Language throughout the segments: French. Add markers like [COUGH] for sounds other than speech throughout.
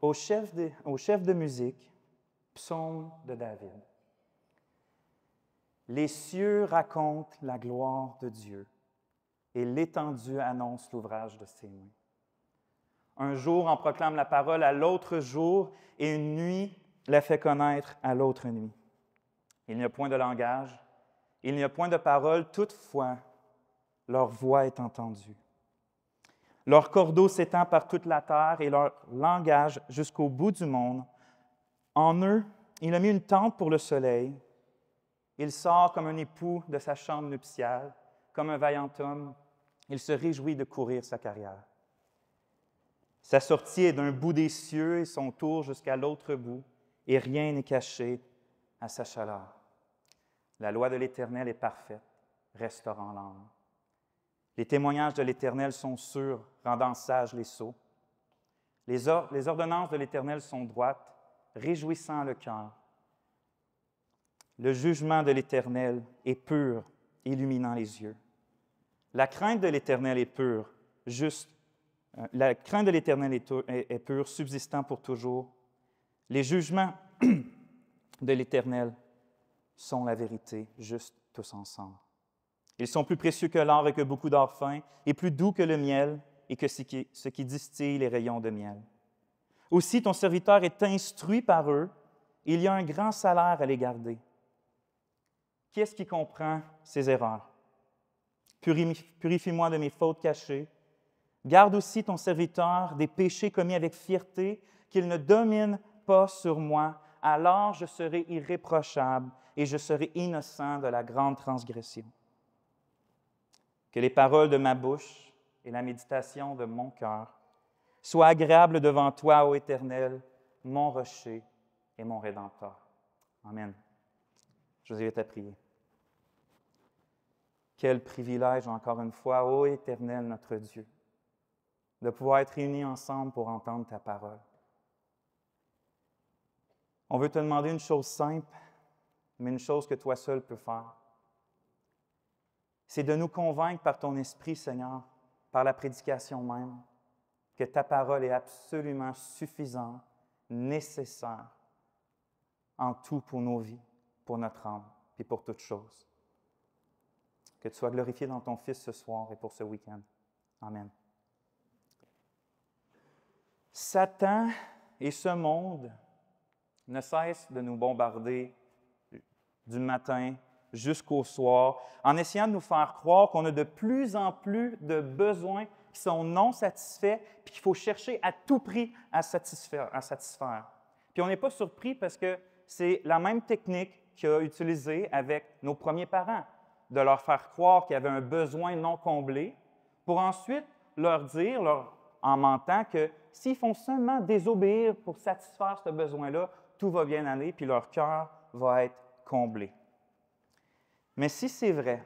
au chef de, musique, psaume de David. Les cieux racontent la gloire de Dieu et l'étendue annonce l'ouvrage de ses mains. Un jour en proclame la parole à l'autre jour et une nuit la fait connaître à l'autre nuit. Il n'y a point de langage, il n'y a point de parole, toutefois leur voix est entendue. Leur cordeau s'étend par toute la terre et leur langage jusqu'au bout du monde. En eux, il a mis une tente pour le soleil. Il sort comme un époux de sa chambre nuptiale, comme un vaillant homme. Il se réjouit de courir sa carrière. Sa sortie est d'un bout des cieux et son tour jusqu'à l'autre bout, et rien n'est caché à sa chaleur. La loi de l'Éternel est parfaite, restaurant l'âme. Les témoignages de l'Éternel sont sûrs, rendant sages les sots. Les, ordonnances de l'Éternel sont droites, réjouissant le cœur. Le jugement de l'Éternel est pur, illuminant les yeux. La crainte de l'Éternel est pure, juste. Euh, la crainte de l'Éternel est, est pure, subsistant pour toujours. Les jugements [CLEARS THROAT] de l'Éternel sont la vérité, juste tous ensemble. Ils sont plus précieux que l'or et que beaucoup d'or fin, et plus doux que le miel et que ce qui, distille les rayons de miel. Aussi, ton serviteur est instruit par eux, il y a un grand salaire à les garder. quest ce qui comprend ces erreurs? Purifie-moi de mes fautes cachées. Garde aussi ton serviteur des péchés commis avec fierté, qu'il ne domine pas sur moi, alors je serai irréprochable et je serai innocent de la grande transgression. Que les paroles de ma bouche et la méditation de mon cœur soient agréables devant toi, ô Éternel, mon rocher et mon rédempteur. Amen. Je vous invite à prier. Quel privilège, encore une fois, ô Éternel notre Dieu, de pouvoir être réunis ensemble pour entendre ta parole. On veut te demander une chose simple, mais une chose que toi seul peux faire c'est de nous convaincre par ton esprit, Seigneur, par la prédication même, que ta parole est absolument suffisante, nécessaire en tout pour nos vies, pour notre âme et pour toutes choses. Que tu sois glorifié dans ton Fils ce soir et pour ce week-end. Amen. Satan et ce monde ne cessent de nous bombarder du matin jusqu'au soir, en essayant de nous faire croire qu'on a de plus en plus de besoins qui sont non satisfaits, puis qu'il faut chercher à tout prix à satisfaire. Puis on n'est pas surpris parce que c'est la même technique qu'il a utilisée avec nos premiers parents, de leur faire croire qu'il y avait un besoin non comblé, pour ensuite leur dire, en mentant, que s'ils font seulement désobéir pour satisfaire ce besoin-là, tout va bien aller, puis leur cœur va être comblé. Mais si c'est vrai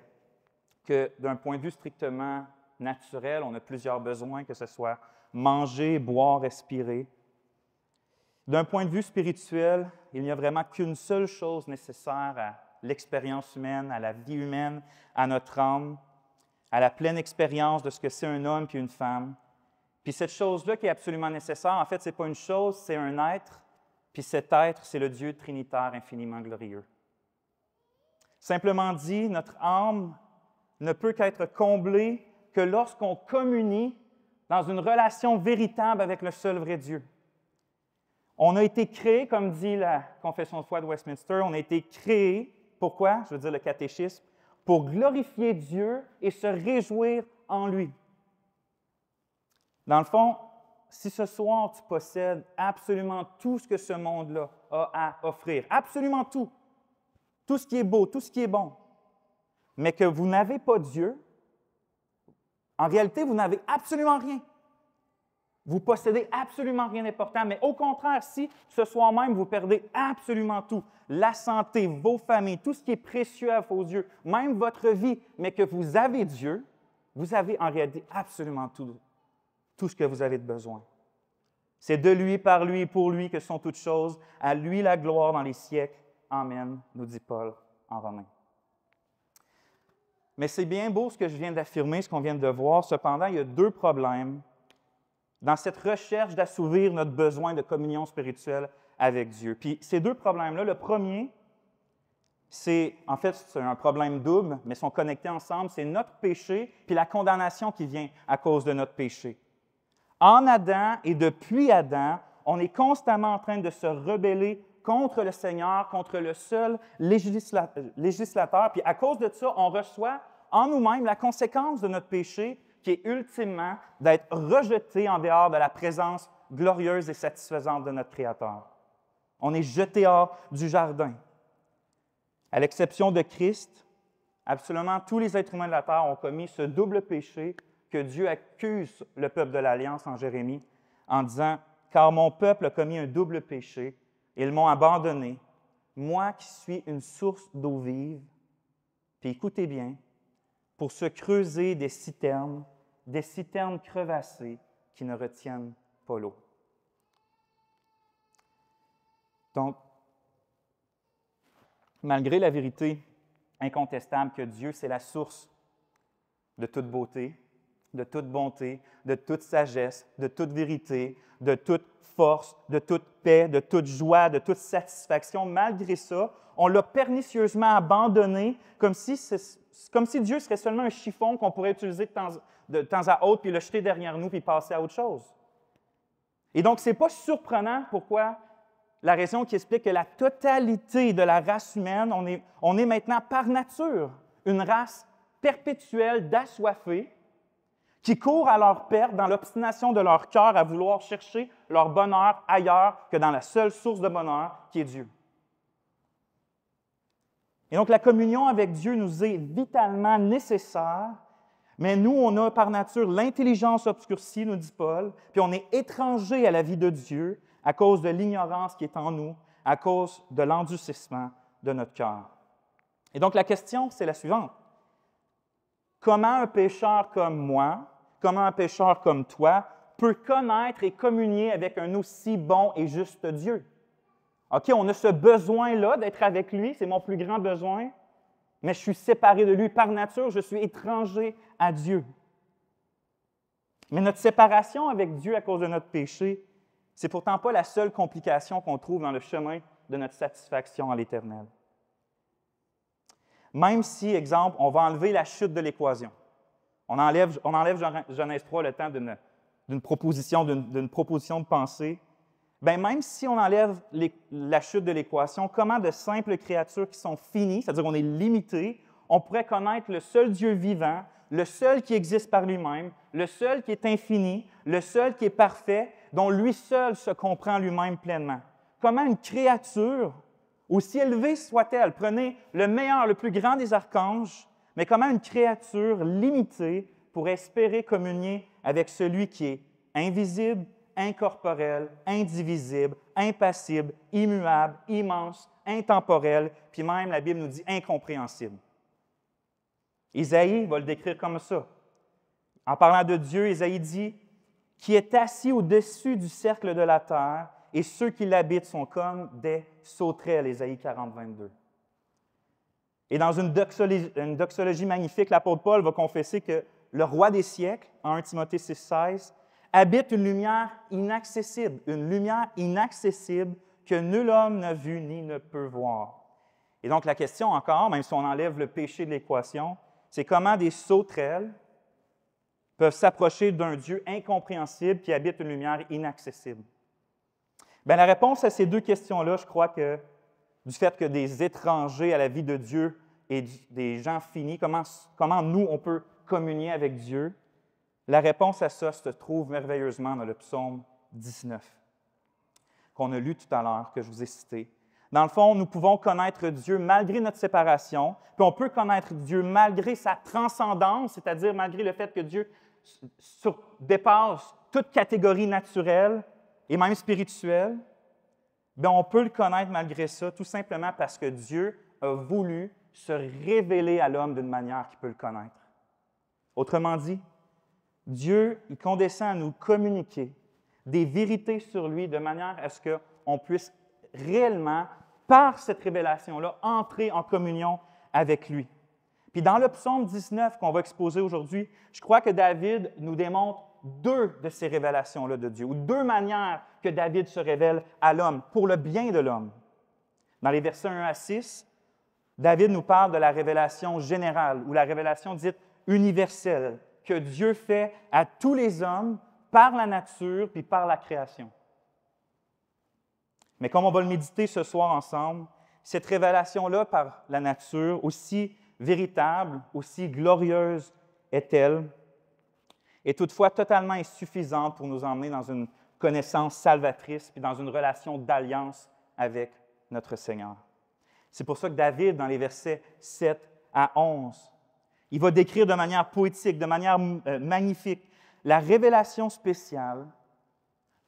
que d'un point de vue strictement naturel, on a plusieurs besoins, que ce soit manger, boire, respirer, d'un point de vue spirituel, il n'y a vraiment qu'une seule chose nécessaire à l'expérience humaine, à la vie humaine, à notre âme, à la pleine expérience de ce que c'est un homme puis une femme. Puis cette chose-là qui est absolument nécessaire, en fait, ce n'est pas une chose, c'est un être. Puis cet être, c'est le Dieu trinitaire infiniment glorieux. Simplement dit, notre âme ne peut qu'être comblée que lorsqu'on communie dans une relation véritable avec le seul vrai Dieu. On a été créé, comme dit la Confession de foi de Westminster, on a été créé, pourquoi? Je veux dire le catéchisme, pour glorifier Dieu et se réjouir en lui. Dans le fond, si ce soir tu possèdes absolument tout ce que ce monde-là a à offrir, absolument tout, tout ce qui est beau, tout ce qui est bon, mais que vous n'avez pas Dieu, en réalité, vous n'avez absolument rien. Vous possédez absolument rien d'important, mais au contraire, si ce soir même, vous perdez absolument tout, la santé, vos familles, tout ce qui est précieux à vos yeux, même votre vie, mais que vous avez Dieu, vous avez en réalité absolument tout, tout ce que vous avez de besoin. C'est de lui, par lui et pour lui que sont toutes choses, à lui la gloire dans les siècles. Amen, nous dit Paul en romain. Mais c'est bien beau ce que je viens d'affirmer, ce qu'on vient de voir. Cependant, il y a deux problèmes dans cette recherche d'assouvir notre besoin de communion spirituelle avec Dieu. Puis ces deux problèmes-là, le premier, c'est en fait c'est un problème double, mais sont connectés ensemble. C'est notre péché puis la condamnation qui vient à cause de notre péché. En Adam et depuis Adam, on est constamment en train de se rebeller contre le Seigneur, contre le seul législateur. Puis à cause de ça, on reçoit en nous-mêmes la conséquence de notre péché, qui est ultimement d'être rejeté en dehors de la présence glorieuse et satisfaisante de notre Créateur. On est jeté hors du jardin. À l'exception de Christ, absolument tous les êtres humains de la terre ont commis ce double péché que Dieu accuse le peuple de l'Alliance en Jérémie en disant Car mon peuple a commis un double péché, ils m'ont abandonné, moi qui suis une source d'eau vive. Puis écoutez bien, pour se creuser des citernes, des citernes crevassées qui ne retiennent pas l'eau. Donc, malgré la vérité incontestable que Dieu, c'est la source de toute beauté, de toute bonté, de toute sagesse, de toute vérité, de toute force, de toute paix, de toute joie, de toute satisfaction. Malgré ça, on l'a pernicieusement abandonné, comme si, comme si Dieu serait seulement un chiffon qu'on pourrait utiliser de temps, à autre, puis le jeter derrière nous, puis passer à autre chose. Et donc, ce n'est pas surprenant pourquoi la raison qui explique que la totalité de la race humaine, on est, on est maintenant par nature une race perpétuelle d'assoiffés qui courent à leur perte dans l'obstination de leur cœur à vouloir chercher leur bonheur ailleurs que dans la seule source de bonheur qui est Dieu. Et donc la communion avec Dieu nous est vitalement nécessaire, mais nous, on a par nature l'intelligence obscurcie, nous dit Paul, puis on est étranger à la vie de Dieu à cause de l'ignorance qui est en nous, à cause de l'endurcissement de notre cœur. Et donc la question, c'est la suivante. Comment un pécheur comme moi, comment un pécheur comme toi peut connaître et communier avec un aussi bon et juste Dieu. OK, on a ce besoin-là d'être avec lui, c'est mon plus grand besoin, mais je suis séparé de lui par nature, je suis étranger à Dieu. Mais notre séparation avec Dieu à cause de notre péché, c'est pourtant pas la seule complication qu'on trouve dans le chemin de notre satisfaction à l'éternel. Même si, exemple, on va enlever la chute de l'équation, on enlève, on enlève Genèse 3 le temps d'une proposition, d'une proposition de pensée. Bien, même si on enlève la chute de l'équation, comment de simples créatures qui sont finies, c'est-à-dire qu'on est limité, on pourrait connaître le seul Dieu vivant, le seul qui existe par lui-même, le seul qui est infini, le seul qui est parfait, dont lui seul se comprend lui-même pleinement. Comment une créature, aussi élevée soit-elle, prenez le meilleur, le plus grand des archanges, mais comment une créature limitée pour espérer communier avec celui qui est invisible, incorporel, indivisible, impassible, immuable, immense, intemporel, puis même la Bible nous dit incompréhensible. Isaïe va le décrire comme ça. En parlant de Dieu, Isaïe dit Qui est assis au-dessus du cercle de la terre, et ceux qui l'habitent sont comme des sauterelles, Isaïe 40, 22. Et dans une doxologie, magnifique, l'apôtre Paul va confesser que le roi des siècles, en 1 Timothée 6, 16, habite une lumière inaccessible, une lumière inaccessible que nul homme n'a vue ni ne peut voir. Et donc la question encore, même si on enlève le péché de l'équation, c'est comment des sauterelles peuvent s'approcher d'un Dieu incompréhensible qui habite une lumière inaccessible. Bien, la réponse à ces deux questions-là, je crois que du fait que des étrangers à la vie de Dieu et des gens finis, comment, comment nous, on peut communier avec Dieu, la réponse à ça se trouve merveilleusement dans le psaume 19, qu'on a lu tout à l'heure, que je vous ai cité. Dans le fond, nous pouvons connaître Dieu malgré notre séparation, puis on peut connaître Dieu malgré sa transcendance, c'est-à-dire malgré le fait que Dieu dépasse toute catégorie naturelle et même spirituelle. Bien, on peut le connaître malgré ça, tout simplement parce que Dieu a voulu se révéler à l'homme d'une manière qui peut le connaître. Autrement dit, Dieu, il condescend à nous communiquer des vérités sur lui de manière à ce qu'on puisse réellement, par cette révélation-là, entrer en communion avec lui. Puis dans le psaume 19 qu'on va exposer aujourd'hui, je crois que David nous démontre deux de ces révélations-là de Dieu, ou deux manières que David se révèle à l'homme, pour le bien de l'homme. Dans les versets 1 à 6, David nous parle de la révélation générale ou la révélation dite universelle que Dieu fait à tous les hommes par la nature puis par la création. Mais comme on va le méditer ce soir ensemble, cette révélation-là par la nature, aussi véritable, aussi glorieuse est-elle, est toutefois totalement insuffisante pour nous emmener dans une connaissance salvatrice puis dans une relation d'alliance avec notre Seigneur. C'est pour ça que David, dans les versets 7 à 11, il va décrire de manière poétique, de manière euh, magnifique, la révélation spéciale,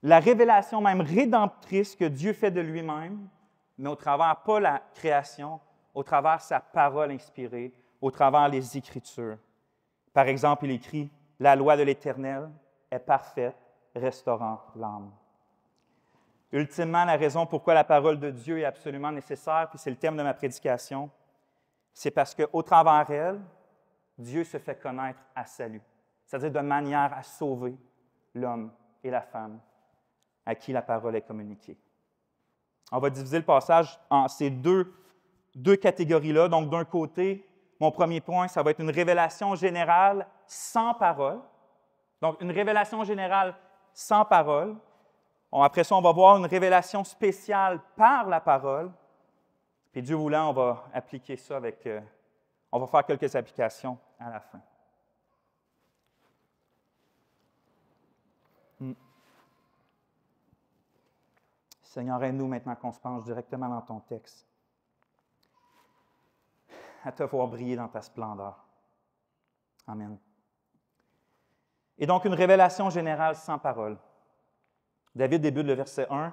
la révélation même rédemptrice que Dieu fait de lui-même, mais au travers pas la création, au travers sa parole inspirée, au travers les Écritures. Par exemple, il écrit, La loi de l'Éternel est parfaite, restaurant l'âme. Ultimement, la raison pourquoi la parole de Dieu est absolument nécessaire, puis c'est le thème de ma prédication, c'est parce qu'au travers elle, Dieu se fait connaître à salut, c'est-à-dire de manière à sauver l'homme et la femme à qui la parole est communiquée. On va diviser le passage en ces deux, deux catégories-là. Donc, d'un côté, mon premier point, ça va être une révélation générale sans parole. Donc, une révélation générale sans parole après ça, on va voir une révélation spéciale par la parole. Puis Dieu voulant, on va appliquer ça avec... Euh, on va faire quelques applications à la fin. Hmm. Seigneur, aide-nous maintenant qu'on se penche directement dans ton texte. À te voir briller dans ta splendeur. Amen. Et donc une révélation générale sans parole. David débute le verset 1,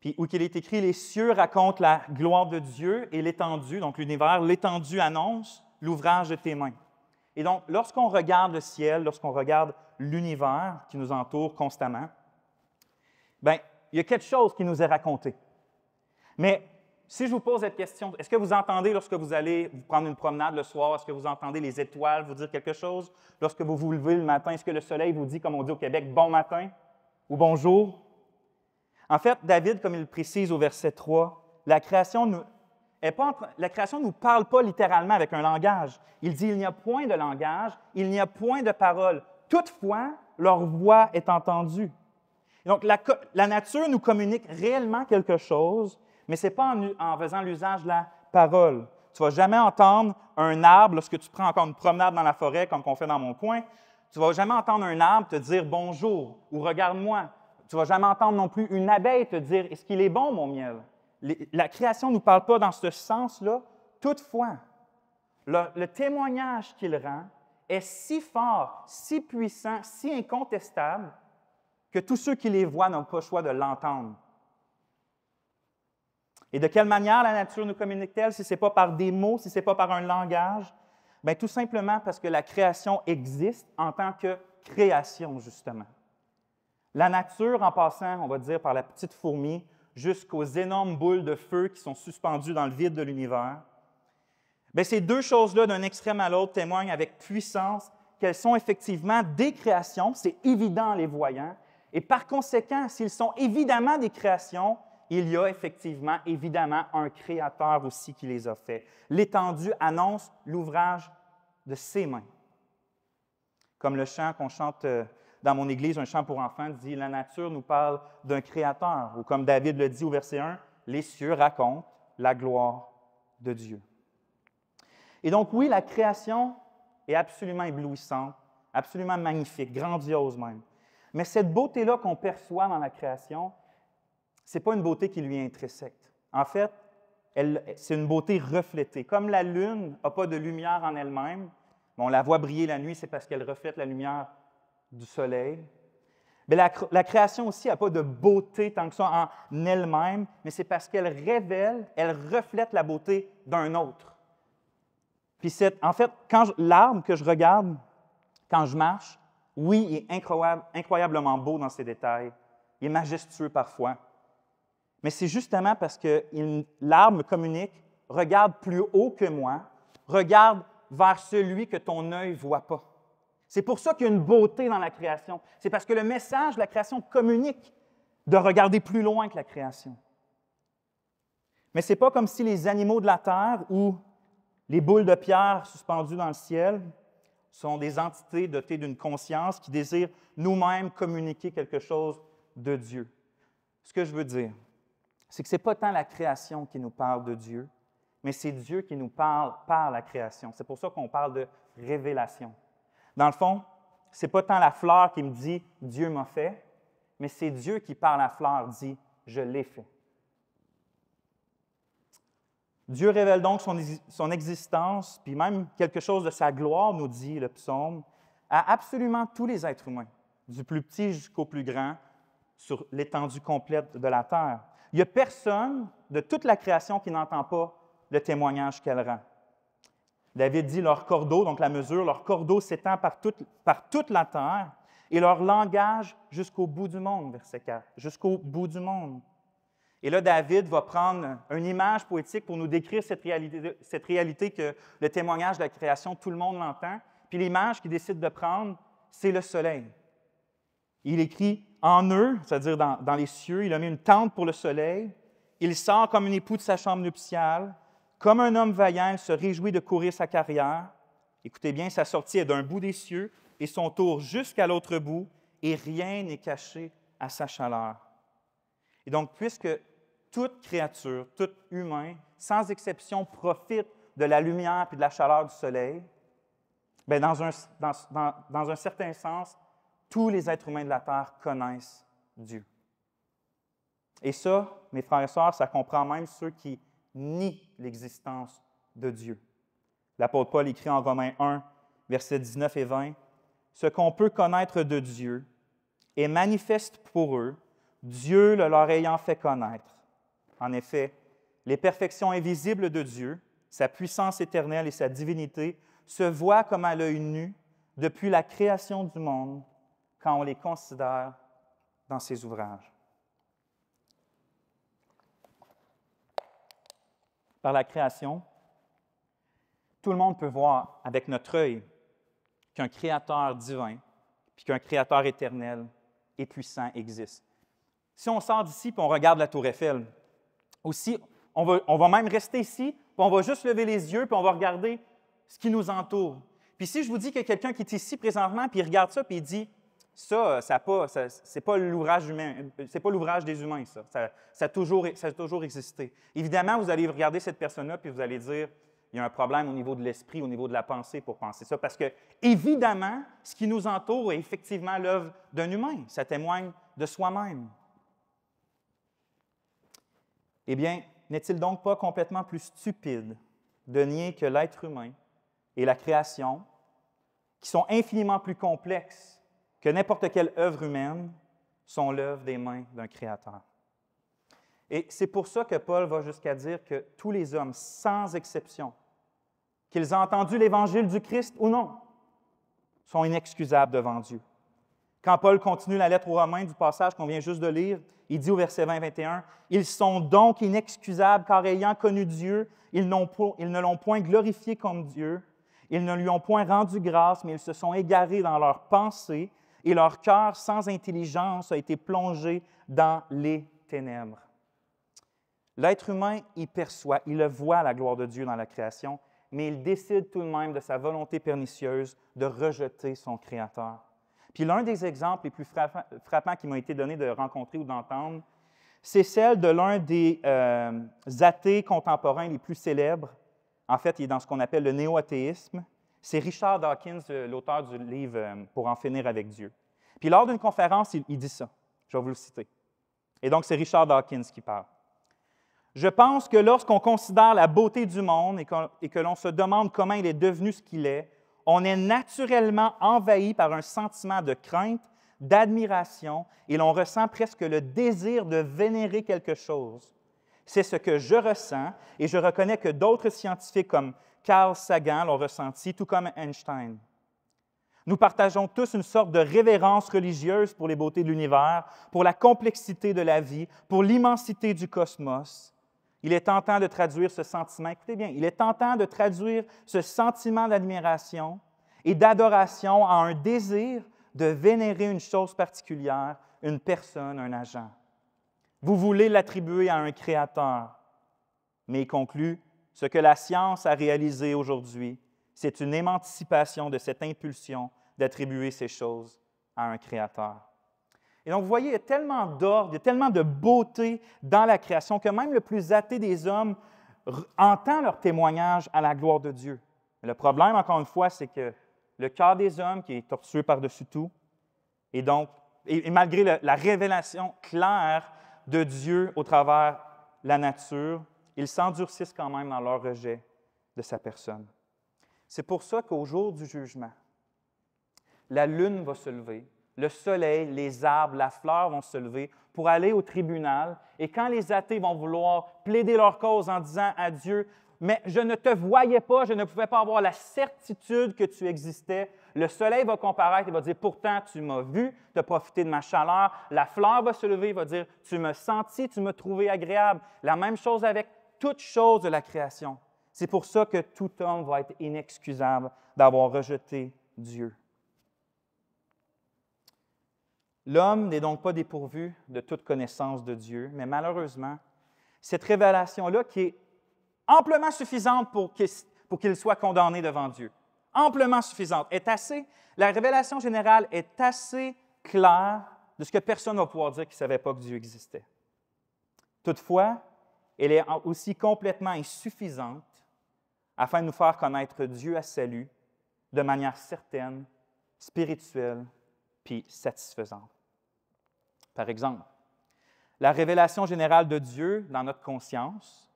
puis où qu'il est écrit, les cieux racontent la gloire de Dieu et l'étendue, donc l'univers, l'étendue annonce l'ouvrage de tes mains. Et donc, lorsqu'on regarde le ciel, lorsqu'on regarde l'univers qui nous entoure constamment, ben, il y a quelque chose qui nous est raconté. Mais si je vous pose cette question, est-ce que vous entendez lorsque vous allez vous prendre une promenade le soir, est-ce que vous entendez les étoiles vous dire quelque chose? Lorsque vous vous levez le matin, est-ce que le soleil vous dit, comme on dit au Québec, bon matin? ou bonjour. En fait, David, comme il précise au verset 3, la création nous, nous parle pas littéralement avec un langage. Il dit, il n'y a point de langage, il n'y a point de parole. Toutefois, leur voix est entendue. donc, la, nature nous communique réellement quelque chose, mais ce n'est pas en, faisant l'usage de la parole. Tu ne vas jamais entendre un arbre lorsque tu prends encore une promenade dans la forêt, comme on fait dans mon coin. Tu ne vas jamais entendre un arbre te dire bonjour ou regarde-moi. Tu ne vas jamais entendre non plus une abeille te dire est-ce qu'il est bon, mon miel? la création ne nous parle pas dans ce sens-là. Toutefois, le, témoignage qu'il rend est si fort, si puissant, si incontestable que tous ceux qui les voient n'ont pas le choix de l'entendre. Et de quelle manière la nature nous communique-t-elle si ce n'est pas par des mots, si ce n'est pas par un langage, Bien, tout simplement parce que la création existe en tant que création, justement. La nature, en passant, on va dire, par la petite fourmi, jusqu'aux énormes boules de feu qui sont suspendues dans le vide de l'univers, Bien, ces deux choses-là, d'un extrême à l'autre, témoignent avec puissance qu'elles sont effectivement des créations, c'est évident en les voyant, et par conséquent, s'ils sont évidemment des créations, il y a effectivement, évidemment, un créateur aussi qui les a fait. L'étendue annonce l'ouvrage de ses mains. Comme le chant qu'on chante euh, dans mon église, un chant pour enfants, dit La nature nous parle d'un créateur, ou comme David le dit au verset 1, les cieux racontent la gloire de Dieu. Et donc, oui, la création est absolument éblouissante, absolument magnifique, grandiose même. Mais cette beauté-là qu'on perçoit dans la création, ce n'est pas une beauté qui lui est intrinsèque. En fait, c'est une beauté reflétée. Comme la lune n'a pas de lumière en elle-même, on la voit briller la nuit, c'est parce qu'elle reflète la lumière du soleil. Mais la, création aussi n'a pas de beauté tant que ça en elle-même, mais c'est parce qu'elle révèle, elle reflète la beauté d'un autre. Puis c'est, en fait, quand l'arbre que je regarde quand je marche, oui, il est incroyablement beau dans ses détails. Il est majestueux parfois. Mais c'est justement parce que l'arbre communique, regarde plus haut que moi, regarde vers celui que ton œil ne voit pas. C'est pour ça qu'il y a une beauté dans la création. C'est parce que le message de la création communique de regarder plus loin que la création. Mais ce n'est pas comme si les animaux de la terre ou les boules de pierre suspendues dans le ciel sont des entités dotées d'une conscience qui désirent nous-mêmes communiquer quelque chose de Dieu. Ce que je veux dire, c'est que ce n'est pas tant la création qui nous parle de Dieu, mais c'est Dieu qui nous parle par la création. C'est pour ça qu'on parle de révélation. Dans le fond, c'est pas tant la fleur qui me dit Dieu m'a fait, mais c'est Dieu qui par la fleur dit je l'ai fait. Dieu révèle donc son, existence, puis même quelque chose de sa gloire, nous dit le psaume, à absolument tous les êtres humains, du plus petit jusqu'au plus grand, sur l'étendue complète de la terre. Il n'y a personne de toute la création qui n'entend pas le témoignage qu'elle rend. David dit leur cordeau, donc la mesure, leur cordeau s'étend par toute, la terre et leur langage jusqu'au bout du monde, verset 4, jusqu'au bout du monde. Et là, David va prendre une image poétique pour nous décrire cette réalité, cette réalité que le témoignage de la création, tout le monde l'entend. Puis l'image qu'il décide de prendre, c'est le soleil. Il écrit en eux, c'est-à-dire dans, les cieux. Il a mis une tente pour le soleil. Il sort comme une époux de sa chambre nuptiale. Comme un homme vaillant, il se réjouit de courir sa carrière. Écoutez bien, sa sortie est d'un bout des cieux et son tour jusqu'à l'autre bout, et rien n'est caché à sa chaleur. Et donc, puisque toute créature, tout humain, sans exception, profite de la lumière et de la chaleur du soleil, ben, dans un certain sens, tous les êtres humains de la terre connaissent Dieu. Et ça, mes frères et sœurs, ça comprend même ceux qui nient l'existence de Dieu. L'apôtre Paul écrit en Romains 1, versets 19 et 20, Ce qu'on peut connaître de Dieu est manifeste pour eux, Dieu le leur ayant fait connaître. En effet, les perfections invisibles de Dieu, sa puissance éternelle et sa divinité se voient comme à l'œil nu depuis la création du monde quand on les considère dans ses ouvrages. Par la création, tout le monde peut voir avec notre œil qu'un créateur divin, puis qu'un créateur éternel et puissant existe. Si on sort d'ici et on regarde la tour Eiffel, aussi, on va, on va même rester ici, puis on va juste lever les yeux, puis on va regarder ce qui nous entoure. Puis si je vous dis que quelqu'un qui est ici présentement, puis il regarde ça, puis il dit ça, euh, ce n'est c'est pas l'ouvrage des humains, ça. Ça, a toujours, ça a toujours existé. Évidemment, vous allez regarder cette personne-là, puis vous allez dire, il y a un problème au niveau de l'esprit, au niveau de la pensée pour penser ça, parce que, évidemment, ce qui nous entoure est effectivement l'œuvre d'un humain. Ça témoigne de soi-même. Eh bien, n'est-il donc pas complètement plus stupide de nier que l'être humain et la création, qui sont infiniment plus complexes que n'importe quelle œuvre humaine sont l'œuvre des mains d'un créateur. Et c'est pour ça que Paul va jusqu'à dire que tous les hommes, sans exception, qu'ils aient entendu l'évangile du Christ ou non, sont inexcusables devant Dieu. Quand Paul continue la lettre aux Romains du passage qu'on vient juste de lire, il dit au verset 20-21, Ils sont donc inexcusables car ayant connu Dieu, ils, ils ne l'ont point glorifié comme Dieu, ils ne lui ont point rendu grâce, mais ils se sont égarés dans leurs pensées, et leur cœur sans intelligence a été plongé dans les ténèbres. L'être humain y perçoit, il le voit la gloire de Dieu dans la création, mais il décide tout de même de sa volonté pernicieuse de rejeter son Créateur. Puis l'un des exemples les plus frappants, qui m'ont été donnés de rencontrer ou d'entendre, c'est celle de l'un des euh, athées contemporains les plus célèbres. En fait, il est dans ce qu'on appelle le néo-athéisme. C'est Richard Dawkins, euh, l'auteur du livre euh, Pour en finir avec Dieu. Puis lors d'une conférence, il, dit ça. Je vais vous le citer. Et donc, c'est Richard Dawkins qui parle. Je pense que lorsqu'on considère la beauté du monde et que l'on se demande comment il est devenu ce qu'il est, on est naturellement envahi par un sentiment de crainte, d'admiration, et l'on ressent presque le désir de vénérer quelque chose. C'est ce que je ressens, et je reconnais que d'autres scientifiques comme Carl Sagan l'ont ressenti, tout comme Einstein. Nous partageons tous une sorte de révérence religieuse pour les beautés de l'univers, pour la complexité de la vie, pour l'immensité du cosmos. Il est tentant de traduire ce sentiment, écoutez bien, il est tentant de traduire ce sentiment d'admiration et d'adoration à un désir de vénérer une chose particulière, une personne, un agent. Vous voulez l'attribuer à un créateur. Mais il conclut, ce que la science a réalisé aujourd'hui, c'est une émancipation de cette impulsion d'attribuer ces choses à un créateur. Et donc, vous voyez, il y a tellement d'ordre, il y a tellement de beauté dans la création que même le plus athée des hommes entend leur témoignage à la gloire de Dieu. Mais le problème, encore une fois, c'est que le cœur des hommes, qui est tortueux par-dessus tout, et donc, et, malgré la révélation claire de Dieu au travers la nature, ils s'endurcissent quand même dans leur rejet de sa personne. C'est pour ça qu'au jour du jugement, la lune va se lever, le soleil, les arbres, la fleur vont se lever pour aller au tribunal. Et quand les athées vont vouloir plaider leur cause en disant à Dieu, mais je ne te voyais pas, je ne pouvais pas avoir la certitude que tu existais, le soleil va comparaître et va dire, pourtant tu m'as vu, tu as profité de ma chaleur. La fleur va se lever et va dire, tu me sentis, tu m'as trouvé agréable. La même chose avec toute chose de la création. C'est pour ça que tout homme va être inexcusable d'avoir rejeté Dieu. L'homme n'est donc pas dépourvu de toute connaissance de Dieu, mais malheureusement, cette révélation-là qui est amplement suffisante pour qu'il, soit condamné devant Dieu, amplement suffisante, est assez, la révélation générale est assez claire de ce que personne ne va pouvoir dire qu'il ne savait pas que Dieu existait. Toutefois, elle est aussi complètement insuffisante afin de nous faire connaître Dieu à salut de manière certaine, spirituelle, puis satisfaisante. Par exemple, la révélation générale de Dieu dans notre conscience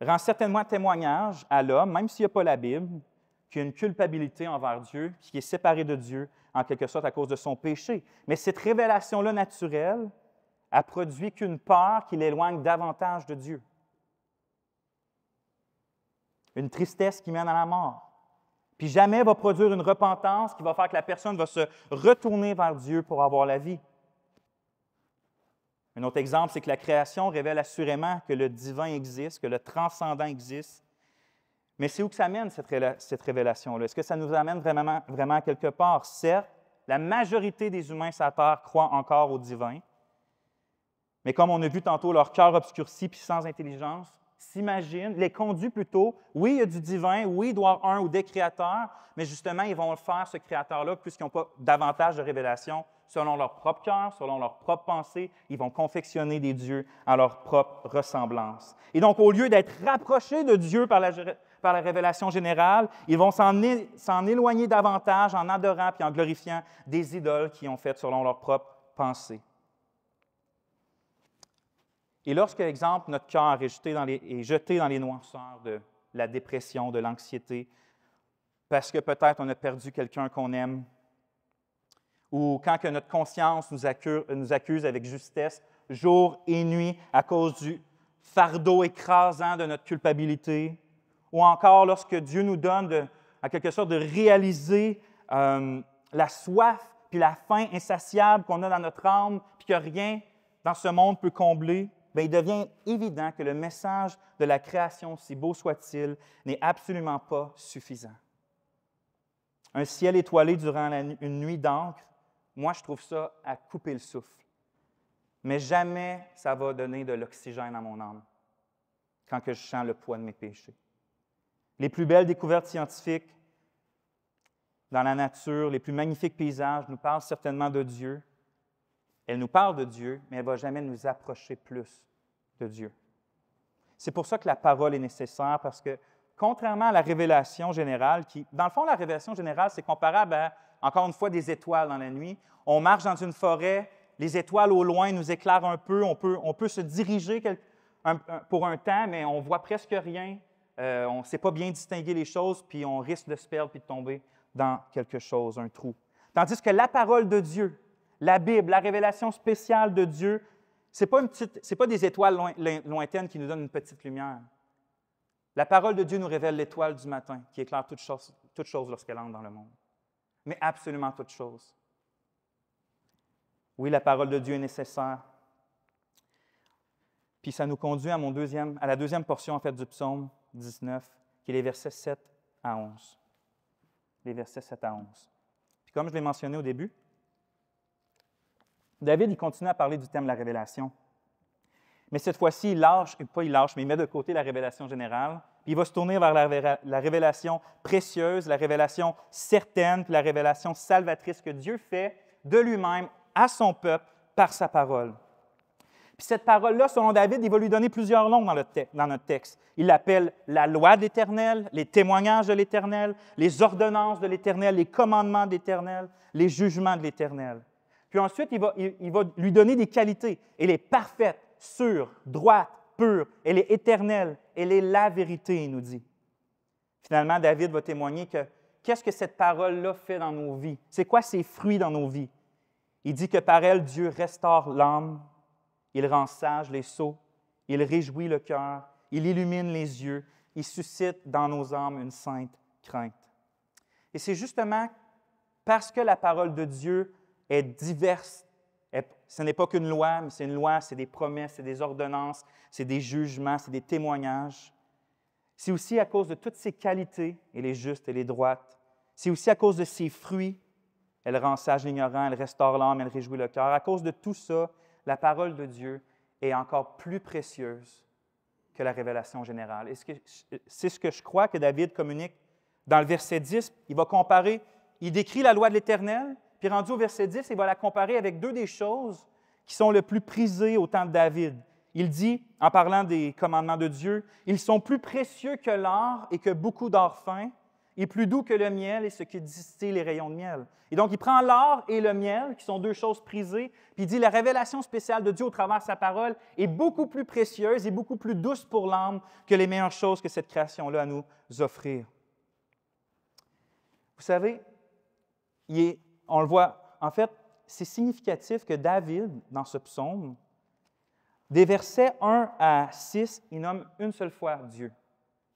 rend certainement témoignage à l'homme, même s'il n'y a pas la Bible, qu'il y a une culpabilité envers Dieu, qui est séparé de Dieu en quelque sorte à cause de son péché. Mais cette révélation-là naturelle a produit qu'une peur qui l'éloigne davantage de Dieu. Une tristesse qui mène à la mort. Puis jamais va produire une repentance qui va faire que la personne va se retourner vers Dieu pour avoir la vie. Un autre exemple, c'est que la création révèle assurément que le divin existe, que le transcendant existe. Mais c'est où que ça mène, cette, révélation-là? Est-ce que ça nous amène vraiment, vraiment quelque part? Certes, la majorité des humains sur Terre croient encore au divin, mais comme on a vu tantôt, leur cœur obscurci puis sans intelligence, s'imagine, les conduit plutôt. Oui, il y a du divin, oui, il doit un ou des créateurs, mais justement, ils vont le faire, ce créateur-là, puisqu'ils n'ont pas davantage de révélations, selon leur propre cœur, selon leur propre pensée. Ils vont confectionner des dieux à leur propre ressemblance. Et donc, au lieu d'être rapprochés de Dieu par la, révélation générale, ils vont s'en éloigner davantage en adorant et en glorifiant des idoles qui ont faites selon leur propre pensée. Et lorsque, exemple, notre cœur est, jeté dans les, dans les noirceurs de la dépression, de l'anxiété, parce que peut-être on a perdu quelqu'un qu'on aime, ou quand que notre conscience nous accuse, nous accuse avec justesse jour et nuit à cause du fardeau écrasant de notre culpabilité, ou encore lorsque Dieu nous donne de, à quelque sorte de réaliser euh, la soif puis la faim insatiable qu'on a dans notre âme, puis que rien dans ce monde peut combler bien, il devient évident que le message de la création, si beau soit-il, n'est absolument pas suffisant. Un ciel étoilé durant une nuit d'encre, moi, je trouve ça à couper le souffle. Mais jamais ça va donner de l'oxygène à mon âme quand que je sens le poids de mes péchés. Les plus belles découvertes scientifiques dans la nature, les plus magnifiques paysages nous parlent certainement de Dieu, elle nous parle de Dieu, mais elle ne va jamais nous approcher plus de Dieu. C'est pour ça que la parole est nécessaire, parce que contrairement à la révélation générale, qui, dans le fond, la révélation générale, c'est comparable à, encore une fois, des étoiles dans la nuit. On marche dans une forêt, les étoiles au loin nous éclairent un peu, on peut, on peut se diriger pour un temps, mais on voit presque rien, euh, on ne sait pas bien distinguer les choses, puis on risque de se perdre, puis de tomber dans quelque chose, un trou. Tandis que la parole de Dieu, la Bible, la révélation spéciale de Dieu, ce n'est pas, pas des étoiles lointaines qui nous donnent une petite lumière. La parole de Dieu nous révèle l'étoile du matin qui éclaire toute chose, lorsqu'elle entre dans le monde, mais absolument toute chose. Oui, la parole de Dieu est nécessaire. Puis ça nous conduit à, mon deuxième, à la deuxième portion en fait, du psaume 19, qui est les versets 7 à 11. Les versets 7 à 11. Puis comme je l'ai mentionné au début, David, il continue à parler du thème de la révélation. Mais cette fois-ci, il lâche, pas il lâche, mais il met de côté la révélation générale. Puis il va se tourner vers la, révélation précieuse, la révélation certaine, puis la révélation salvatrice que Dieu fait de lui-même à son peuple par sa parole. Puis cette parole-là, selon David, il va lui donner plusieurs noms dans, dans notre texte. Il l'appelle la loi de l'Éternel, les témoignages de l'Éternel, les ordonnances de l'Éternel, les commandements de l'Éternel, les jugements de l'Éternel. Puis ensuite, il va, lui donner des qualités. Elle est parfaite, sûre, droite, pure. Elle est éternelle. Elle est la vérité, il nous dit. Finalement, David va témoigner que qu'est-ce que cette parole-là fait dans nos vies? C'est quoi ses fruits dans nos vies? Il dit que par elle, Dieu restaure l'âme, il rend sage les sots, il réjouit le cœur, il illumine les yeux, il suscite dans nos âmes une sainte crainte. Et c'est justement parce que la parole de Dieu est diverse. ce n'est pas qu'une loi, mais c'est une loi, c'est des promesses, c'est des ordonnances, c'est des jugements, c'est des témoignages. C'est aussi à cause de toutes ses qualités, elle est juste, elle est droite. C'est aussi à cause de ses fruits, elle rend sage l'ignorant, elle restaure l'âme, elle réjouit le cœur. À cause de tout ça, la parole de Dieu est encore plus précieuse que la révélation générale. C'est ce que je crois que David communique dans le verset 10. Il va comparer, il décrit la loi de l'Éternel, rendu au verset 10, il va la comparer avec deux des choses qui sont le plus prisées au temps de David. Il dit, en parlant des commandements de Dieu, Ils sont plus précieux que l'or et que beaucoup d'or fin, et plus doux que le miel et ce qui distille les rayons de miel. Et donc, il prend l'or et le miel, qui sont deux choses prisées, puis il dit la révélation spéciale de Dieu au travers de sa parole est beaucoup plus précieuse et beaucoup plus douce pour l'âme que les meilleures choses que cette création-là a à nous offrir. Vous savez, il est on le voit, en fait, c'est significatif que David, dans ce psaume, des versets 1 à 6, il nomme une seule fois Dieu.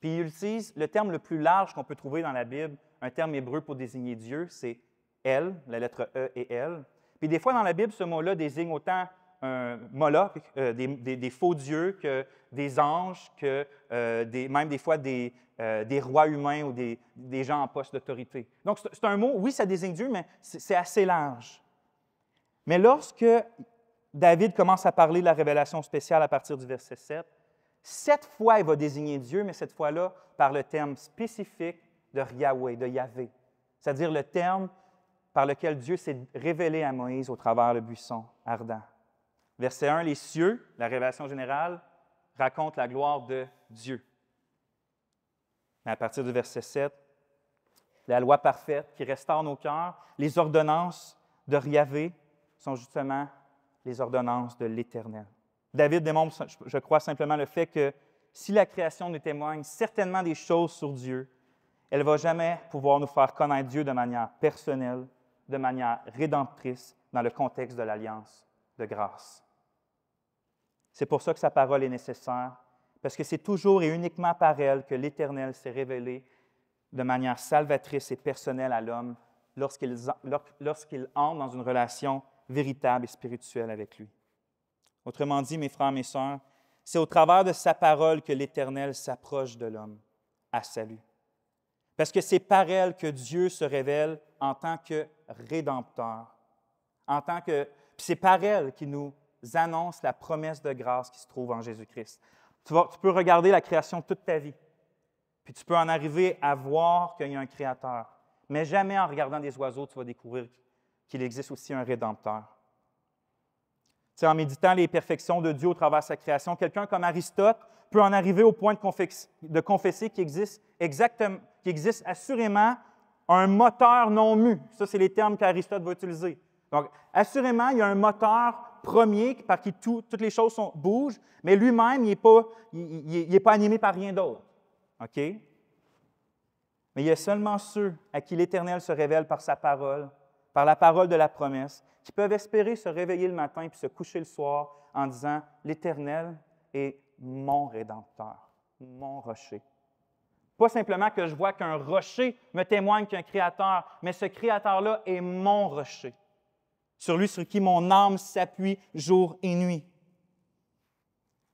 Puis il utilise le terme le plus large qu'on peut trouver dans la Bible, un terme hébreu pour désigner Dieu, c'est El, la lettre E et L. Puis des fois dans la Bible, ce mot-là désigne autant un Moloch, euh, des, faux dieux, que des anges, euh, même des fois des, euh, rois humains ou des, gens en poste d'autorité. Donc c'est un mot, oui, ça désigne Dieu, mais c'est assez large. Mais lorsque David commence à parler de la révélation spéciale à partir du verset 7, cette fois, il va désigner Dieu, mais cette fois-là par le terme spécifique de Yahweh, de Yahvé, c'est-à-dire le terme par lequel Dieu s'est révélé à Moïse au travers le buisson ardent. Verset 1, les cieux, la révélation générale, raconte la gloire de Dieu. Mais à partir du verset 7, la loi parfaite qui restaure nos cœurs, les ordonnances de Riavé sont justement les ordonnances de l'Éternel. David démontre, je crois, simplement le fait que si la création nous témoigne certainement des choses sur Dieu, elle ne va jamais pouvoir nous faire connaître Dieu de manière personnelle, de manière rédemptrice dans le contexte de l'alliance de grâce. C'est pour ça que sa parole est nécessaire, parce que c'est toujours et uniquement par elle que l'Éternel s'est révélé de manière salvatrice et personnelle à l'homme lorsqu'il entre dans une relation véritable et spirituelle avec lui. Autrement dit, mes frères, mes sœurs, c'est au travers de sa parole que l'Éternel s'approche de l'homme à salut. Parce que c'est par elle que Dieu se révèle en tant que rédempteur, en tant que... c'est par elle qu'il nous annonce la promesse de grâce qui se trouve en Jésus-Christ. Tu, peux regarder la création toute ta vie, puis tu peux en arriver à voir qu'il y a un Créateur. Mais jamais en regardant des oiseaux, tu vas découvrir qu'il existe aussi un Rédempteur. C'est en méditant les perfections de Dieu au travers de sa création, quelqu'un comme Aristote peut en arriver au point de, de confesser qu'il existe, qu'il existe assurément un moteur non mu. Ça, c'est les termes qu'Aristote va utiliser. Donc, assurément, il y a un moteur premier par qui toutes les choses sont, bougent, mais lui-même, il n'est pas, pas animé par rien d'autre. OK? Mais il y a seulement ceux à qui l'Éternel se révèle par sa parole, par la parole de la promesse, qui peuvent espérer se réveiller le matin puis se coucher le soir en disant L'Éternel est mon rédempteur, mon rocher. Pas simplement que je vois qu'un rocher me témoigne qu'un créateur, mais ce créateur-là est mon rocher sur lui sur qui mon âme s'appuie jour et nuit.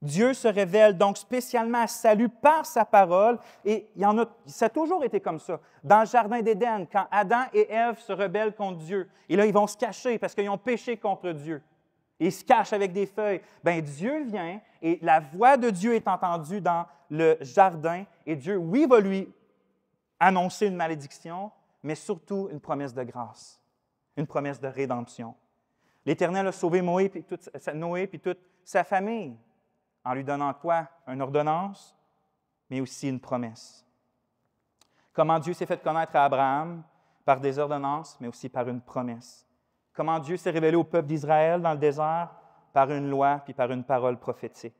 Dieu se révèle donc spécialement à salut par sa parole, et il en a, ça a toujours été comme ça. Dans le Jardin d'Éden, quand Adam et Ève se rebellent contre Dieu, et là ils vont se cacher parce qu'ils ont péché contre Dieu. Ils se cachent avec des feuilles. Ben Dieu vient et la voix de Dieu est entendue dans le jardin et Dieu, oui, va lui annoncer une malédiction, mais surtout une promesse de grâce une promesse de rédemption. L'Éternel a sauvé Noé et toute sa, toute sa famille en lui donnant quoi? Une ordonnance, mais aussi une promesse. Comment Dieu s'est fait connaître à Abraham par des ordonnances, mais aussi par une promesse. Comment Dieu s'est révélé au peuple d'Israël dans le désert par une loi puis par une parole prophétique.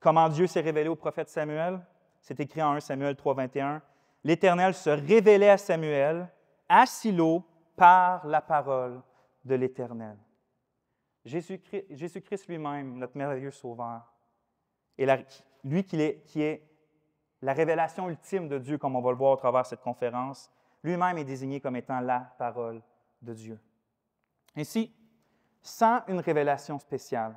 Comment Dieu s'est révélé au prophète Samuel, c'est écrit en 1 Samuel 3, 21. L'Éternel se révélait à Samuel à Silo par la parole de l'Éternel. Jésus-Christ Jésus christ lui même notre merveilleux Sauveur, et lui qui est, qui est la révélation ultime de Dieu, comme on va le voir au travers cette conférence, lui-même est désigné comme étant la parole de Dieu. Ainsi, sans une révélation spéciale,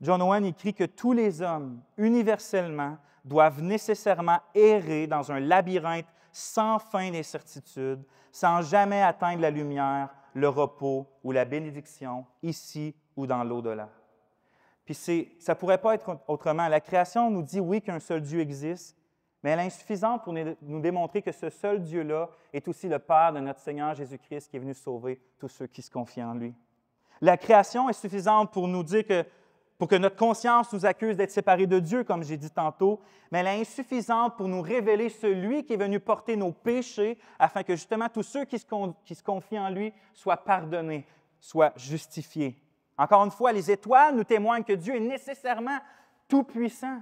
John Owen écrit que tous les hommes, universellement, doivent nécessairement errer dans un labyrinthe sans fin d'incertitude, sans jamais atteindre la lumière, le repos ou la bénédiction, ici ou dans l'au-delà. Puis ça ne pourrait pas être autrement. La création nous dit, oui, qu'un seul Dieu existe, mais elle est insuffisante pour nous démontrer que ce seul Dieu-là est aussi le Père de notre Seigneur Jésus-Christ qui est venu sauver tous ceux qui se confient en lui. La création est suffisante pour nous dire que pour que notre conscience nous accuse d'être séparés de Dieu, comme j'ai dit tantôt, mais elle est insuffisante pour nous révéler celui qui est venu porter nos péchés, afin que justement tous ceux qui se, confient en lui soient pardonnés, soient justifiés. Encore une fois, les étoiles nous témoignent que Dieu est nécessairement tout-puissant,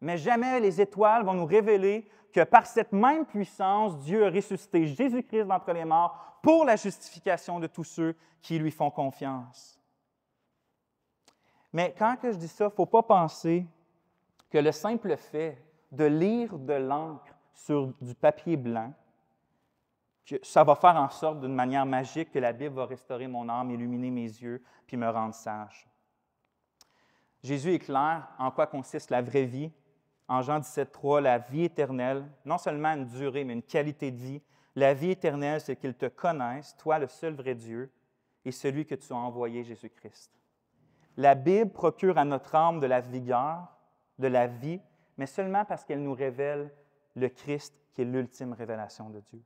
mais jamais les étoiles vont nous révéler que par cette même puissance, Dieu a ressuscité Jésus-Christ d'entre les morts pour la justification de tous ceux qui lui font confiance. Mais quand que je dis ça, il ne faut pas penser que le simple fait de lire de l'encre sur du papier blanc, ça va faire en sorte d'une manière magique que la Bible va restaurer mon âme, illuminer mes yeux, puis me rendre sage. Jésus éclaire en quoi consiste la vraie vie. En Jean 17, 3, la vie éternelle, non seulement une durée, mais une qualité de vie. La vie éternelle, c'est qu'ils te connaissent, toi le seul vrai Dieu, et celui que tu as envoyé, Jésus-Christ. La Bible procure à notre âme de la vigueur, de la vie, mais seulement parce qu'elle nous révèle le Christ qui est l'ultime révélation de Dieu.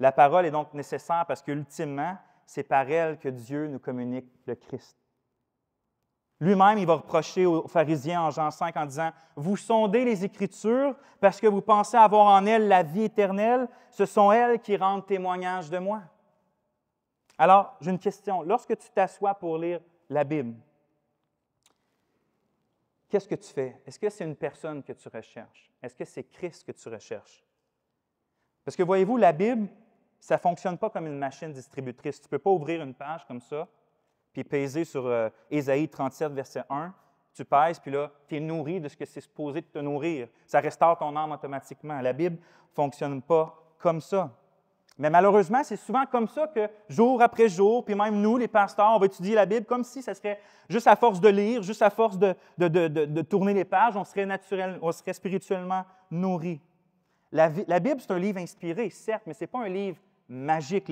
La parole est donc nécessaire parce qu'ultimement, c'est par elle que Dieu nous communique le Christ. Lui-même, il va reprocher aux pharisiens en Jean 5 en disant, Vous sondez les Écritures parce que vous pensez avoir en elles la vie éternelle, ce sont elles qui rendent témoignage de moi. Alors, j'ai une question. Lorsque tu t'assois pour lire la Bible. Qu'est-ce que tu fais? Est-ce que c'est une personne que tu recherches? Est-ce que c'est Christ que tu recherches? Parce que voyez-vous, la Bible, ça ne fonctionne pas comme une machine distributrice. Tu ne peux pas ouvrir une page comme ça, puis peser sur euh, Ésaïe 37, verset 1. Tu pèses, puis là, tu es nourri de ce que c'est supposé de te nourrir. Ça restaure ton âme automatiquement. La Bible ne fonctionne pas comme ça. Mais malheureusement, c'est souvent comme ça que jour après jour, puis même nous, les pasteurs, on va étudier la Bible comme si ça serait juste à force de lire, juste à force de, tourner les pages, on serait, on serait spirituellement nourri. La, Bible, c'est un livre inspiré, certes, mais ce n'est pas un livre magique.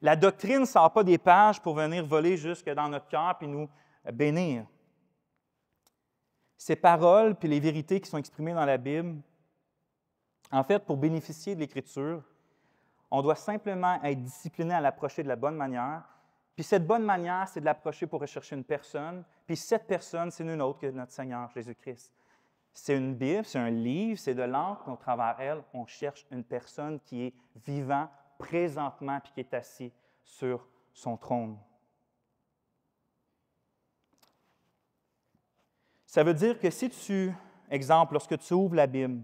la doctrine ne sort pas des pages pour venir voler jusque dans notre cœur et nous bénir. Ces paroles puis les vérités qui sont exprimées dans la Bible, en fait, pour bénéficier de l'Écriture, on doit simplement être discipliné à l'approcher de la bonne manière. Puis cette bonne manière, c'est de l'approcher pour rechercher une personne. Puis cette personne, c'est une autre que notre Seigneur Jésus-Christ. C'est une Bible, c'est un livre, c'est de l'encre. Au travers elle, on cherche une personne qui est vivant présentement puis qui est assis sur son trône. Ça veut dire que si tu, exemple, lorsque tu ouvres la Bible,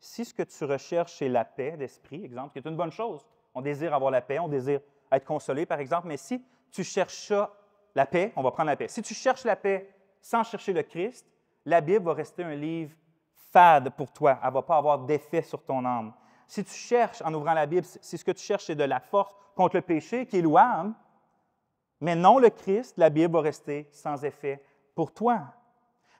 si ce que tu recherches, c'est la paix d'esprit, exemple, qui est une bonne chose, on désire avoir la paix, on désire être consolé, par exemple, mais si tu cherches la paix, on va prendre la paix. Si tu cherches la paix sans chercher le Christ, la Bible va rester un livre fade pour toi. Elle ne va pas avoir d'effet sur ton âme. Si tu cherches, en ouvrant la Bible, si ce que tu cherches, c'est de la force contre le péché, qui est louable, mais non le Christ, la Bible va rester sans effet pour toi.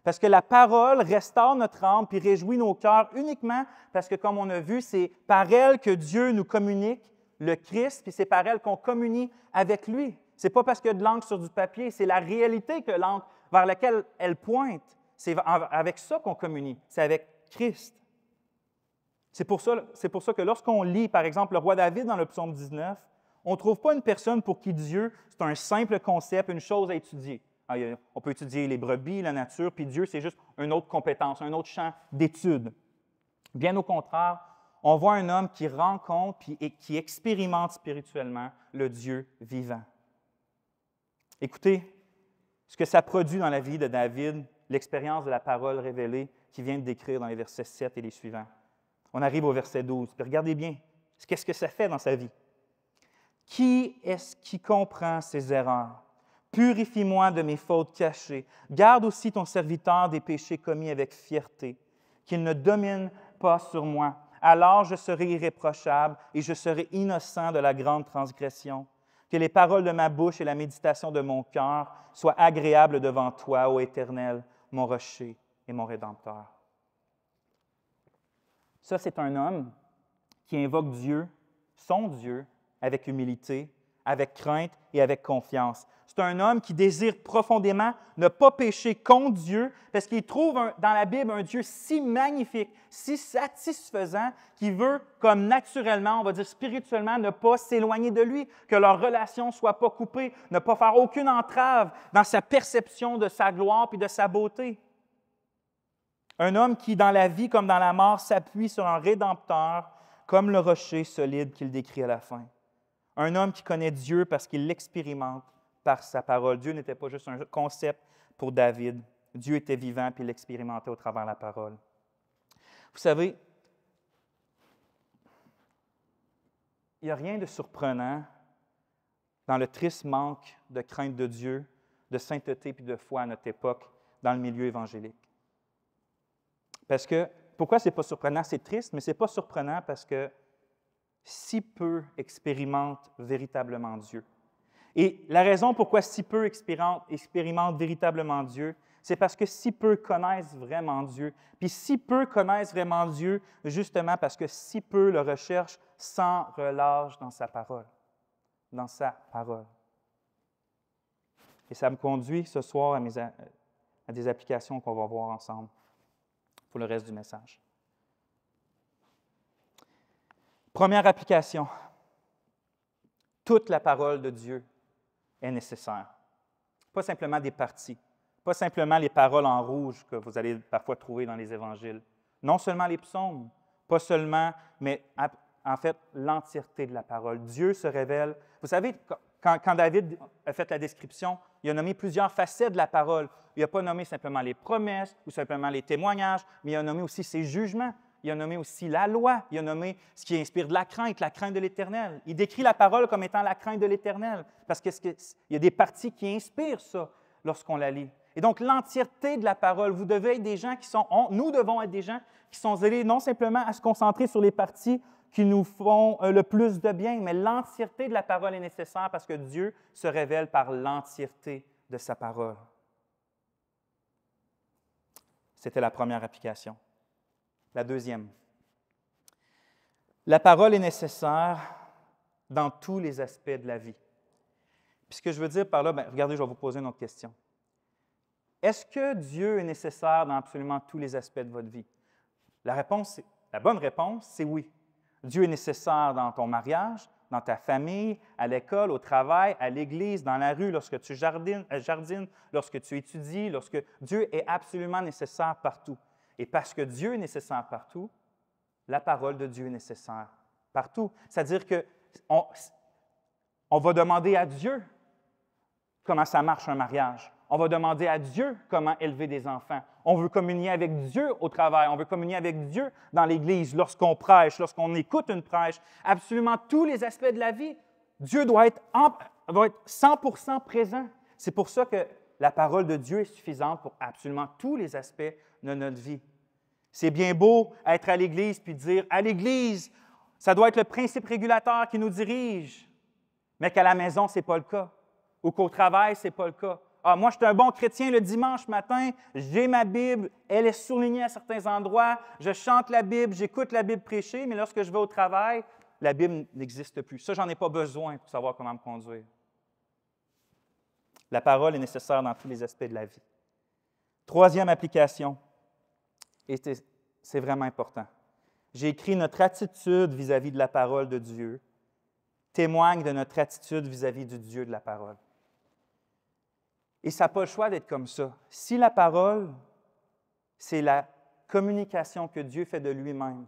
Parce que la parole restaure notre âme puis réjouit nos cœurs uniquement parce que, comme on a vu, c'est par elle que Dieu nous communique le Christ, puis c'est par elle qu'on communie avec lui. C'est pas parce qu'il y a de l'encre sur du papier, c'est la réalité que l'encre vers laquelle elle pointe. C'est avec ça qu'on communie, c'est avec Christ. C'est pour, ça, pour ça que lorsqu'on lit, par exemple, le roi David dans le psaume 19, on ne trouve pas une personne pour qui Dieu, c'est un simple concept, une chose à étudier. Ah, on peut étudier les brebis, la nature, puis Dieu, c'est juste une autre compétence, un autre champ d'étude. Bien au contraire, on voit un homme qui rencontre et qui expérimente spirituellement le Dieu vivant. Écoutez ce que ça produit dans la vie de David, l'expérience de la parole révélée qui vient de décrire dans les versets 7 et les suivants. On arrive au verset 12, regardez bien, qu'est-ce que ça fait dans sa vie? Qui est-ce qui comprend ses erreurs? Purifie-moi de mes fautes cachées. Garde aussi ton serviteur des péchés commis avec fierté, qu'il ne domine pas sur moi. Alors je serai irréprochable et je serai innocent de la grande transgression. Que les paroles de ma bouche et la méditation de mon cœur soient agréables devant toi, ô Éternel, mon rocher et mon rédempteur. Ça, c'est un homme qui invoque Dieu, son Dieu, avec humilité avec crainte et avec confiance. C'est un homme qui désire profondément ne pas pécher contre Dieu parce qu'il trouve dans la Bible un Dieu si magnifique, si satisfaisant, qui veut, comme naturellement, on va dire spirituellement, ne pas s'éloigner de lui, que leur relation ne soit pas coupée, ne pas faire aucune entrave dans sa perception de sa gloire et de sa beauté. Un homme qui, dans la vie comme dans la mort, s'appuie sur un rédempteur comme le rocher solide qu'il décrit à la fin. Un homme qui connaît Dieu parce qu'il l'expérimente par sa parole. Dieu n'était pas juste un concept pour David. Dieu était vivant puis il l'expérimentait au travers de la parole. Vous savez, il n'y a rien de surprenant dans le triste manque de crainte de Dieu, de sainteté puis de foi à notre époque dans le milieu évangélique. Parce que, pourquoi c'est pas surprenant? C'est triste, mais c'est pas surprenant parce que si peu expérimentent véritablement Dieu. Et la raison pourquoi si peu expérimentent, véritablement Dieu, c'est parce que si peu connaissent vraiment Dieu. Puis si peu connaissent vraiment Dieu, justement parce que si peu le recherchent sans relâche dans sa parole. Dans sa parole. Et ça me conduit ce soir à des applications qu'on va voir ensemble pour le reste du message. Première application, toute la parole de Dieu est nécessaire. Pas simplement des parties, pas simplement les paroles en rouge que vous allez parfois trouver dans les évangiles. Non seulement les psaumes, pas seulement, mais en fait l'entièreté de la parole. Dieu se révèle. Vous savez, quand, quand, David a fait la description, il a nommé plusieurs facettes de la parole. Il n'a pas nommé simplement les promesses ou simplement les témoignages, mais il a nommé aussi ses jugements, il a nommé aussi la loi, il a nommé ce qui inspire de la crainte, la crainte de l'Éternel. Il décrit la parole comme étant la crainte de l'Éternel, parce qu'il y a des parties qui inspirent ça lorsqu'on la lit. Et donc, l'entièreté de la parole, vous devez être des gens qui sont, nous devons être des gens qui sont zélés non simplement à se concentrer sur les parties qui nous font euh, le plus de bien, mais l'entièreté de la parole est nécessaire parce que Dieu se révèle par l'entièreté de sa parole. C'était la première application. La deuxième, la parole est nécessaire dans tous les aspects de la vie. Puis ce que je veux dire par là, ben, regardez, je vais vous poser une autre question. Est-ce que Dieu est nécessaire dans absolument tous les aspects de votre vie? La réponse, la bonne réponse, c'est oui. Dieu est nécessaire dans ton mariage, dans ta famille, à l'école, au travail, à l'église, dans la rue, lorsque tu jardines, euh, jardines, lorsque tu étudies, lorsque Dieu est absolument nécessaire partout. Et parce que Dieu est nécessaire partout, la parole de Dieu est nécessaire partout. C'est-à-dire que on, va demander à Dieu comment ça marche un mariage. On va demander à Dieu comment élever des enfants. On veut communier avec Dieu au travail. On veut communier avec Dieu dans l'Église, lorsqu'on prêche, lorsqu'on écoute une prêche. Absolument tous les aspects de la vie, Dieu doit être, doit être 100% présent. C'est pour ça que la parole de Dieu est suffisante pour absolument tous les aspects de notre vie. C'est bien beau être à l'Église puis dire à l'Église, ça doit être le principe régulateur qui nous dirige, mais qu'à la maison, ce n'est pas le cas, ou qu'au travail, ce n'est pas le cas. Ah, moi, je suis un bon chrétien le dimanche matin, j'ai ma Bible, elle est soulignée à certains endroits, je chante la Bible, j'écoute la Bible prêchée. mais lorsque je vais au travail, la Bible n'existe plus. Ça, j'en ai pas besoin pour savoir comment me conduire. La parole est nécessaire dans tous les aspects de la vie. Troisième application, et c'est vraiment important. J'ai écrit notre attitude vis-à-vis de la parole de Dieu témoigne de notre attitude vis-à-vis du Dieu de la parole. Et ça n'a pas le choix d'être comme ça. Si la parole, c'est la communication que Dieu fait de lui-même,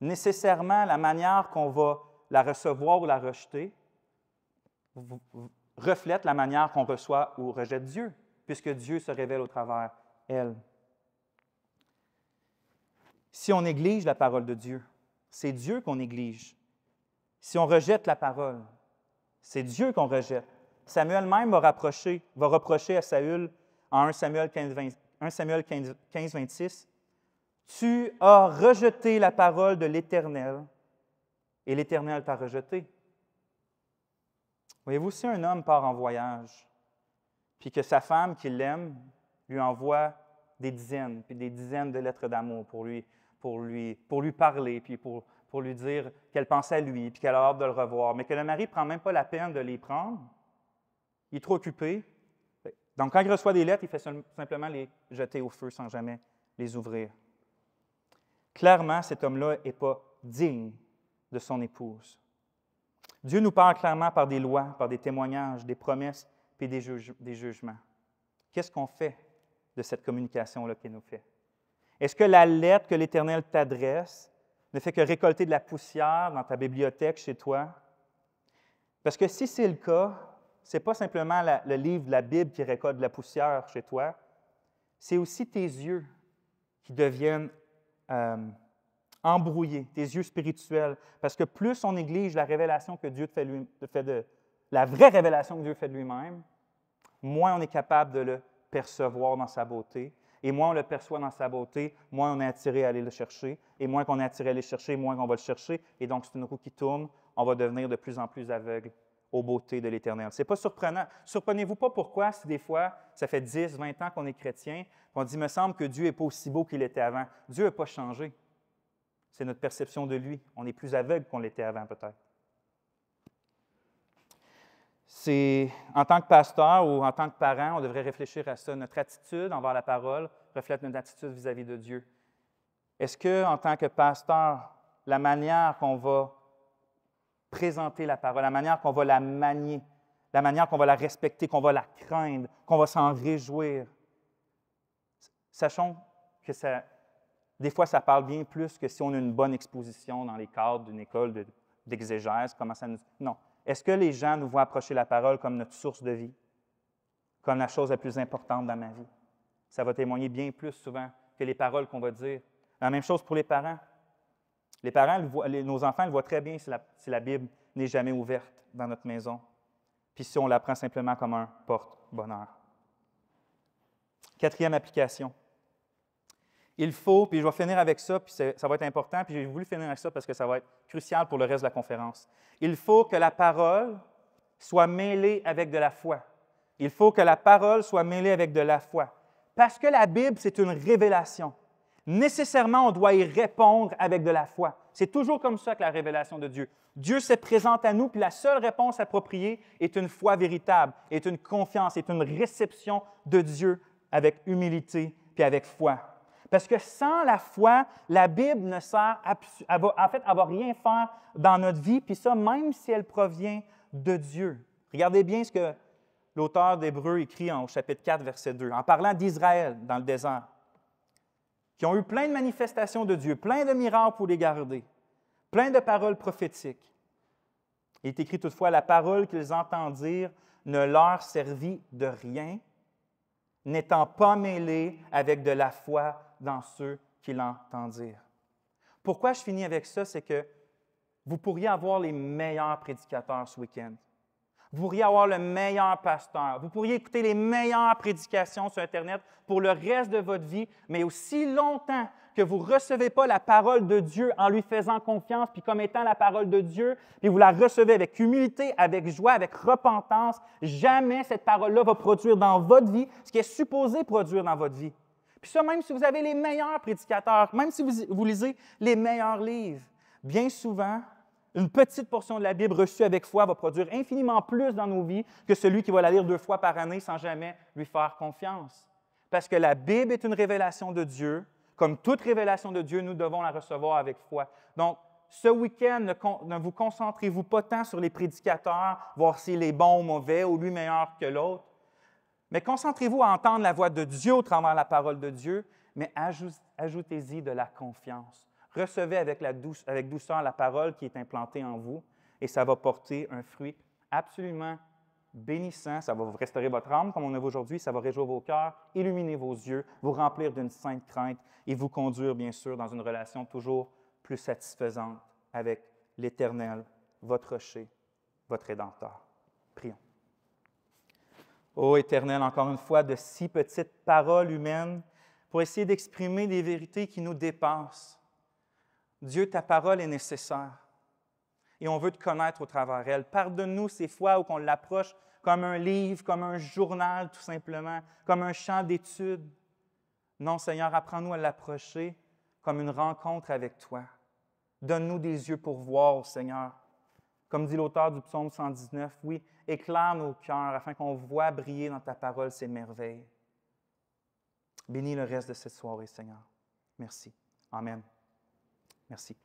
nécessairement la manière qu'on va la recevoir ou la rejeter reflète la manière qu'on reçoit ou rejette Dieu, puisque Dieu se révèle au travers elle. Si on néglige la parole de Dieu, c'est Dieu qu'on néglige. Si on rejette la parole, c'est Dieu qu'on rejette. Samuel même va, rapprocher, va reprocher à Saül en 1 Samuel Samuel 15, 15 26, Tu as rejeté la parole de l'Éternel, et l'Éternel t'a rejeté, Voyez-vous, si un homme part en voyage, puis que sa femme qui l'aime lui envoie des dizaines, puis des dizaines de lettres d'amour pour lui, pour lui, pour lui parler, puis pour, pour lui dire qu'elle pense à lui, puis qu'elle a hâte de le revoir, mais que le mari ne prend même pas la peine de les prendre, il est trop occupé. Donc, quand il reçoit des lettres, il fait simplement les jeter au feu sans jamais les ouvrir. Clairement, cet homme-là n'est pas digne de son épouse. Dieu nous parle clairement par des lois, par des témoignages, des promesses, puis des, jugements. Qu'est-ce qu'on fait de cette communication-là qu'il nous fait? Est-ce que la lettre que l'Éternel t'adresse ne fait que récolter de la poussière dans ta bibliothèque chez toi? Parce que si c'est le cas, ce n'est pas simplement le livre de la Bible qui récolte de la poussière chez toi, c'est aussi tes yeux qui deviennent euh, embrouillé, tes yeux spirituels, parce que plus on néglige la révélation que Dieu fait, lui, de la vraie révélation que Dieu fait de lui-même, moins on est capable de le percevoir dans sa beauté. Et moins on le perçoit dans sa beauté, moins on est attiré à aller le chercher. Et moins qu'on est attiré à aller le chercher, moins qu'on va le chercher. Et donc, c'est une roue qui tourne. On va devenir de plus en plus aveugle aux beautés de l'Éternel. Ce n'est pas surprenant. Surprenez-vous pas pourquoi, si des fois, ça fait 10, 20 ans qu'on est chrétien, on dit, me semble que Dieu est pas aussi beau qu'il était avant. Dieu n'a pas changé. C'est notre perception de lui. On est plus aveugle qu'on l'était avant, peut-être. C'est en tant que pasteur ou en tant que parent, on devrait réfléchir à ça. Notre attitude envers la parole reflète notre attitude vis-à-vis de Dieu. Est-ce que, en tant que pasteur, la manière qu'on va présenter la parole, la manière qu'on va la manier, la manière qu'on va la respecter, qu'on va la craindre, qu'on va s'en réjouir, sachons que ça, des fois, ça parle bien plus que si on a une bonne exposition dans les cadres d'une école d'exégèse. comment ça nous... Non. Est-ce que les gens nous voient approcher la parole comme notre source de vie, comme la chose la plus importante dans ma vie? Ça va témoigner bien plus souvent que les paroles qu'on va dire. La même chose pour les parents. Les parents, nos enfants le voient très bien si la, si la Bible n'est jamais ouverte dans notre maison, puis si on la prend simplement comme un porte-bonheur. Quatrième application. Il faut, puis je vais finir avec ça, puis ça va être important, puis j'ai voulu finir avec ça parce que ça va être crucial pour le reste de la conférence. Il faut que la parole soit mêlée avec de la foi. Il faut que la parole soit mêlée avec de la foi. Parce que la Bible, c'est une révélation. Nécessairement, on doit y répondre avec de la foi. C'est toujours comme ça que la révélation de Dieu. Dieu se présente à nous, puis la seule réponse appropriée est une foi véritable, est une confiance, est une réception de Dieu avec humilité, puis avec foi. Parce que sans la foi, la Bible ne sert, à fait, rien faire dans notre vie, puis ça, même si elle provient de Dieu. Regardez bien ce que l'auteur d'Hébreu écrit en, au chapitre 4, verset 2, en parlant d'Israël dans le désert, qui ont eu plein de manifestations de Dieu, plein de miracles pour les garder, plein de paroles prophétiques. Il est écrit toutefois, la parole qu'ils entendirent ne leur servit de rien, n'étant pas mêlée avec de la foi dans ceux qui l'entendirent. Pourquoi je finis avec ça, c'est que vous pourriez avoir les meilleurs prédicateurs ce week-end. Vous pourriez avoir le meilleur pasteur. Vous pourriez écouter les meilleures prédications sur Internet pour le reste de votre vie, mais aussi longtemps que vous ne recevez pas la parole de Dieu en lui faisant confiance, puis comme étant la parole de Dieu, puis vous la recevez avec humilité, avec joie, avec repentance, jamais cette parole-là va produire dans votre vie ce qui est supposé produire dans votre vie. Puis ça, même si vous avez les meilleurs prédicateurs, même si vous, lisez les meilleurs livres, bien souvent, une petite portion de la Bible reçue avec foi va produire infiniment plus dans nos vies que celui qui va la lire deux fois par année sans jamais lui faire confiance. Parce que la Bible est une révélation de Dieu. Comme toute révélation de Dieu, nous devons la recevoir avec foi. Donc, ce week-end, ne, ne, vous concentrez-vous pas tant sur les prédicateurs, voir s'il est bon ou mauvais ou lui meilleur que l'autre, mais concentrez-vous à entendre la voix de Dieu au travers de la parole de Dieu, mais ajoutez-y de la confiance. Recevez avec, la douce, avec douceur la parole qui est implantée en vous et ça va porter un fruit absolument bénissant. Ça va vous restaurer votre âme, comme on a aujourd'hui. Ça va réjouir vos cœurs, illuminer vos yeux, vous remplir d'une sainte crainte et vous conduire, bien sûr, dans une relation toujours plus satisfaisante avec l'Éternel, votre rocher, votre Rédempteur. Prions ô Éternel, encore une fois, de si petites paroles humaines pour essayer d'exprimer des vérités qui nous dépassent. Dieu, ta parole est nécessaire et on veut te connaître au travers d'elle. Pardonne-nous ces fois où on l'approche comme un livre, comme un journal tout simplement, comme un champ d'études. Non, Seigneur, apprends-nous à l'approcher comme une rencontre avec toi. Donne-nous des yeux pour voir, Seigneur. Comme dit l'auteur du psaume 119, oui, Éclame nos cœurs afin qu'on voit briller dans ta parole ces merveilles. Bénis le reste de cette soirée, Seigneur. Merci. Amen. Merci.